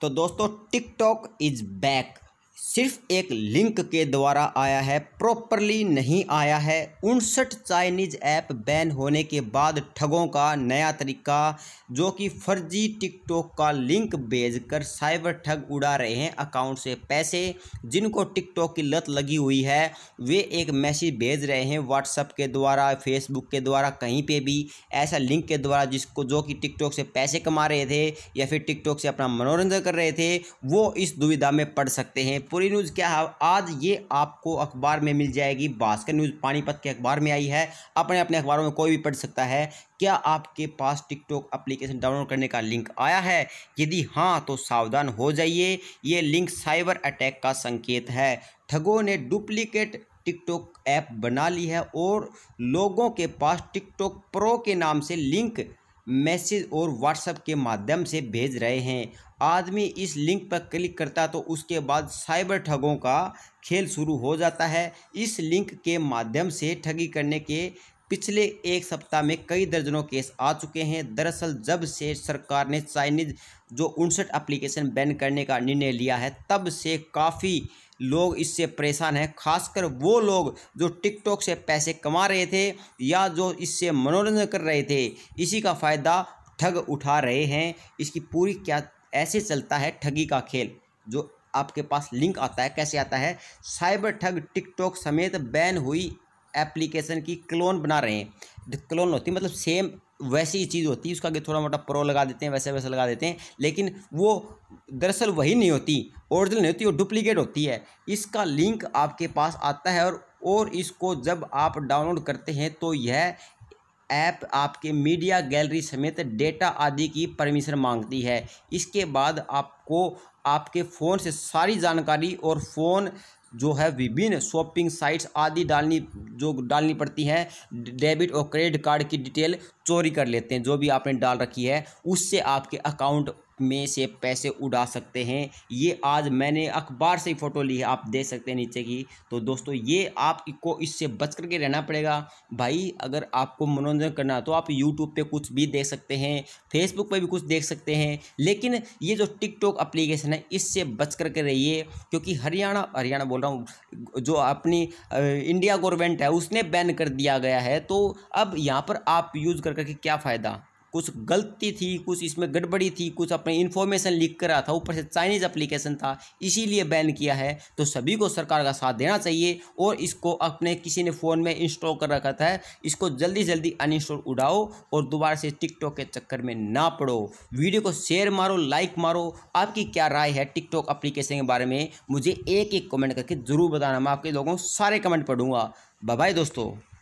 तो दोस्तों TikTok is back सिर्फ एक लिंक के द्वारा आया है प्रॉपरली नहीं आया है उनसठ चाइनीज ऐप बैन होने के बाद ठगों का नया तरीका जो कि फर्जी टिकटॉक का लिंक भेजकर साइबर ठग उड़ा रहे हैं अकाउंट से पैसे जिनको टिकटॉक की लत लगी हुई है वे एक मैसेज भेज रहे हैं व्हाट्सअप के द्वारा फेसबुक के द्वारा कहीं पे भी ऐसा लिंक के द्वारा जिसको जो कि टिकटॉक से पैसे कमा रहे थे या फिर टिकटॉक से अपना मनोरंजन कर रहे थे वो इस दुविधा में पड़ सकते हैं पूरी न्यूज़ क्या है आज ये आपको अखबार में मिल जाएगी भास्कर न्यूज़ पानीपत के अखबार में आई है अपने अपने अखबारों में कोई भी पढ़ सकता है क्या आपके पास टिकटॉक एप्लीकेशन डाउनलोड करने का लिंक आया है यदि हाँ तो सावधान हो जाइए ये लिंक साइबर अटैक का संकेत है ठगों ने डुप्लीकेट टिकटॉक ऐप बना ली है और लोगों के पास टिकटॉक प्रो के नाम से लिंक मैसेज और व्हाट्सएप के माध्यम से भेज रहे हैं आदमी इस लिंक पर क्लिक करता तो उसके बाद साइबर ठगों का खेल शुरू हो जाता है इस लिंक के माध्यम से ठगी करने के पिछले एक सप्ताह में कई दर्जनों केस आ चुके हैं दरअसल जब से सरकार ने चाइनीज जो उनसठ एप्लीकेशन बैन करने का निर्णय लिया है तब से काफ़ी लोग इससे परेशान हैं खासकर वो लोग जो टिकटॉक से पैसे कमा रहे थे या जो इससे मनोरंजन कर रहे थे इसी का फ़ायदा ठग उठा रहे हैं इसकी पूरी क्या ऐसे चलता है ठगी का खेल जो आपके पास लिंक आता है कैसे आता है साइबर ठग टिकटॉक समेत बैन हुई एप्लीकेशन की क्लोन बना रहे हैं क्लोन होती है मतलब सेम वैसी ही चीज़ होती है उसका थोड़ा मोटा प्रो लगा देते हैं वैसे वैसे लगा देते हैं लेकिन वो दरअसल वही नहीं होती ओरिजिनल नहीं होती वो डुप्लीकेट होती है इसका लिंक आपके पास आता है और और इसको जब आप डाउनलोड करते हैं तो यह ऐप आपके मीडिया गैलरी समेत डेटा आदि की परमिशन मांगती है इसके बाद आपको आपके फ़ोन से सारी जानकारी और फ़ोन जो है विभिन्न शॉपिंग साइट्स आदि डालनी जो डालनी पड़ती हैं डेबिट और क्रेडिट कार्ड की डिटेल चोरी कर लेते हैं जो भी आपने डाल रखी है उससे आपके अकाउंट में से पैसे उड़ा सकते हैं ये आज मैंने अखबार से ही फ़ोटो ली है आप देख सकते हैं नीचे की तो दोस्तों ये आपको इससे बच करके रहना पड़ेगा भाई अगर आपको मनोरंजन करना तो आप यूट्यूब पे कुछ भी देख सकते हैं फेसबुक पे भी कुछ देख सकते हैं लेकिन ये जो टिकटॉक अप्लीकेशन है इससे बच करके रहिए क्योंकि हरियाणा हरियाणा बोल रहा हूँ जो अपनी इंडिया गवर्नमेंट है उसने बैन कर दिया गया है तो अब यहाँ पर आप यूज़ कर करके क्या फ़ायदा कुछ गलती थी कुछ इसमें गड़बड़ी थी कुछ अपने इन्फॉर्मेशन लीक कर रहा था ऊपर से चाइनीज़ अप्लीकेशन था इसीलिए बैन किया है तो सभी को सरकार का साथ देना चाहिए और इसको अपने किसी ने फ़ोन में इंस्टॉल कर रखा था इसको जल्दी जल्दी अनइंस्टॉल उड़ाओ और दोबारा से टिकटॉक के चक्कर में ना पड़ो वीडियो को शेयर मारो लाइक मारो आपकी क्या राय है टिकटॉक अप्लीकेशन के बारे में मुझे एक एक कमेंट करके ज़रूर बताना मैं आपके लोगों सारे कमेंट पढ़ूँगा बाय दोस्तों